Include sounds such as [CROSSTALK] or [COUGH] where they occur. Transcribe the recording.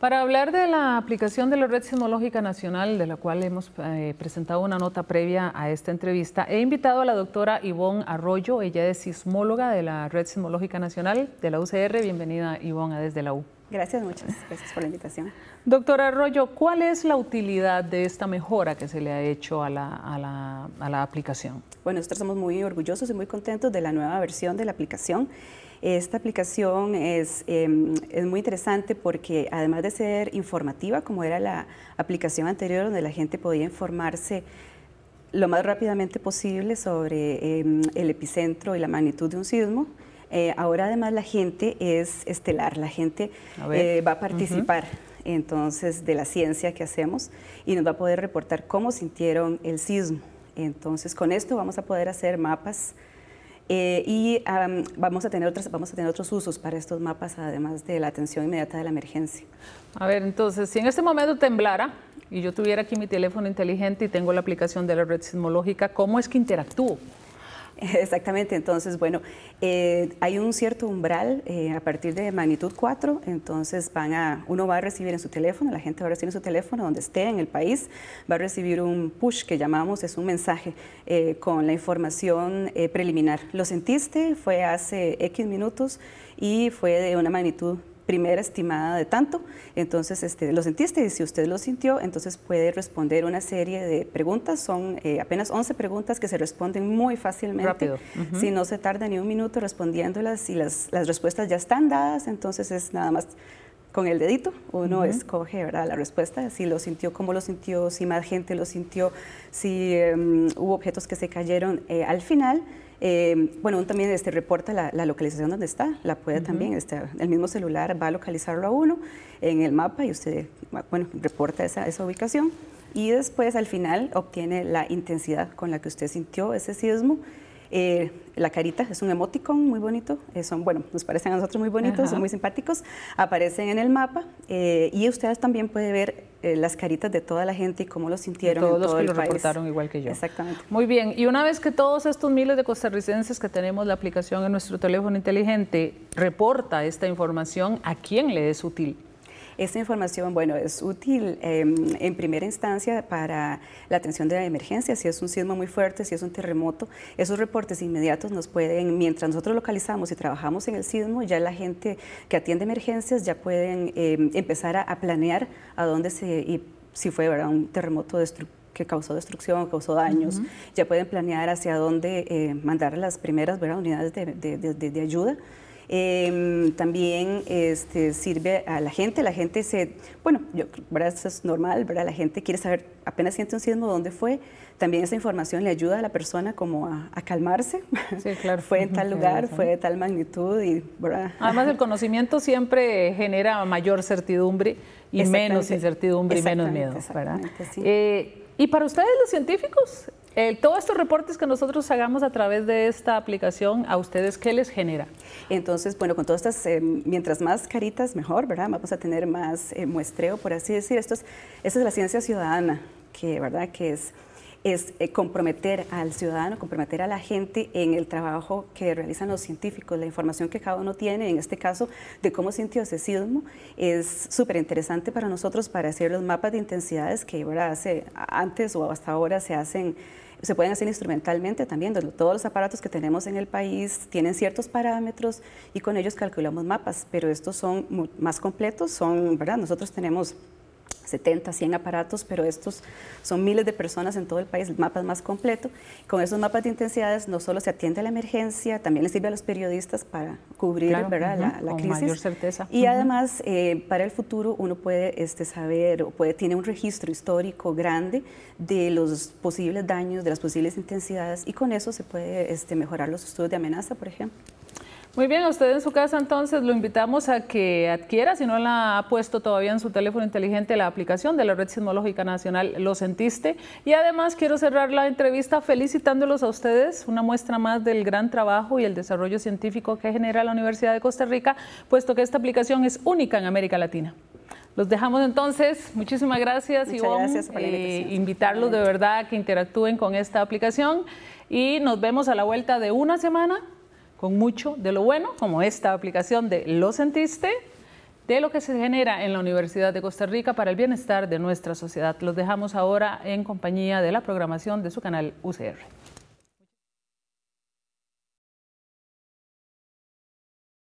Para hablar de la aplicación de la Red Sismológica Nacional, de la cual hemos eh, presentado una nota previa a esta entrevista, he invitado a la doctora Ivonne Arroyo, ella es sismóloga de la Red Sismológica Nacional de la UCR. Bienvenida, Ivonne, Desde la U. Gracias, muchas gracias por la invitación. Doctora Arroyo, ¿cuál es la utilidad de esta mejora que se le ha hecho a la, a la, a la aplicación? Bueno, nosotros estamos muy orgullosos y muy contentos de la nueva versión de la aplicación. Esta aplicación es, em, es, muy interesante porque además de ser informativa, como era la aplicación anterior donde la gente podía informarse lo más rápidamente posible sobre em, el epicentro y la magnitud de un sismo, eh, ahora además la gente es estelar, la gente eh, va a participar. entonces de la ciencia que hacemos y nos va a poder reportar cómo sintieron el sismo. Entonces con esto vamos a poder hacer mapas eh, y vamos, a tener otros, vamos a tener otros usos para estos mapas además de la atención inmediata de la emergencia. A ver, entonces si en este momento temblara y yo tuviera aquí mi teléfono inteligente y tengo la aplicación de la red sismológica, ¿cómo es que interactúo? [LAUGHS] Exactamente, entonces, bueno, eh, hay un cierto umbral eh, a partir de magnitud 4, entonces van a, uno va a recibir en su teléfono, la gente va a recibir en su teléfono, donde esté en el país, va a recibir un push que llamamos, es un mensaje eh, con la información preliminar. Lo sentiste, fue hace X minutos y fue de una magnitud primera estimada de tanto. Entonces, este, lo sentiste y si usted lo sintió, entonces puede responder una serie de preguntas. Son eh, apenas 11 preguntas que se responden muy fácilmente. Rápido. Si no se tarda ni un minuto respondiéndolas y las, las respuestas ya están dadas, entonces es nada más con el dedito uno escoge ¿verdad? la respuesta, si lo sintió, cómo lo sintió, si más gente lo sintió, si em, hubo objetos que se cayeron eh, al final. Eh, bueno, también este, reporta la, localización donde está, la puede también, este, el mismo celular va a localizarlo a uno en el mapa y usted, bueno, reporta esa, esa ubicación y después al final obtiene la intensidad con la que usted sintió ese sismo. Eh, la carita es un emoticon muy bonito, eh, son, bueno, nos parecen a nosotros muy bonitos, son muy simpáticos, aparecen en el mapa eh, y ustedes también puede ver eh, las caritas de toda la gente y cómo lo sintieron. todos los que lo reportaron igual que yo. Exactamente. Muy bien, y una vez que todos estos miles de costarricenses que tenemos la aplicación en nuestro teléfono inteligente reporta esta información, ¿a quién le es útil? Esta información, bueno, es útil em, en primera instancia para la atención de la emergencia, si es un sismo muy fuerte, si es un terremoto, esos reportes inmediatos nos pueden, mientras nosotros localizamos y trabajamos en el sismo, ya la gente que atiende emergencias ya pueden em, empezar a, planear a dónde se, y si fue un terremoto que causó destrucción, causó daños, ya pueden planear hacia dónde eh, mandar las primeras unidades de ayuda Em, también este, sirve a la gente, la gente se, bueno, yo, Eso es normal, ¿verdad? La gente quiere saber, apenas siente un sismo, dónde fue. También esa información le ayuda a la persona como a, calmarse. claro. [LAUGHS] fue en tal lugar, fue de tal magnitud y, Además, el conocimiento siempre genera mayor certidumbre y menos incertidumbre y menos miedo, eh, ¿Y para ustedes los científicos eh, todos estos reportes que nosotros hagamos a través de esta aplicación, ¿a ustedes qué les genera? Entonces, bueno, con todas estas, eh, mientras más caritas, mejor, ¿verdad? Vamos a tener más eh, muestreo, por así decir. Esto es, es la ciencia ciudadana, que, ¿verdad? Que es es eh, comprometer al ciudadano, comprometer a la gente en el trabajo que realizan los científicos, la información que cada uno tiene, en este caso de cómo sintió ese sismo, es súper interesante para nosotros para hacer los mapas de intensidades que ¿verdad? antes o hasta ahora se hacen se pueden hacer instrumentalmente también. Todos los aparatos que tenemos en el país tienen ciertos parámetros y con ellos calculamos mapas, pero estos son más completos, ¿verdad? Nosotros tenemos 70, 100 aparatos, pero estos son miles de personas en todo el país, el mapa es más completo. Con esos mapas de intensidades no solo se atiende a la emergencia, también les sirve a los periodistas para cubrir ¿verdad? la, crisis. Y además, eh, para el futuro uno puede este, saber, o puede, tiene un registro histórico grande de los posibles daños, de las posibles intensidades, y con eso se puede este, mejorar los estudios de amenaza, por ejemplo. Muy bien, a usted en su casa entonces lo invitamos a que adquiera, si no la ha puesto todavía en su teléfono inteligente, la aplicación de la Red Sismológica Nacional Lo Sentiste. Y además quiero cerrar la entrevista felicitándolos a ustedes, una muestra más del gran trabajo y el desarrollo científico que genera la Universidad de Costa Rica, puesto que esta aplicación es única en América Latina. Los dejamos entonces. Muchísimas gracias, y eh, invitarlos de verdad a que interactúen con esta aplicación y nos vemos a la vuelta de una semana con mucho de lo bueno, como esta aplicación de Lo Sentiste, de lo que se genera en la Universidad de Costa Rica para el bienestar de nuestra sociedad. Los dejamos ahora en compañía de la programación de su canal UCR.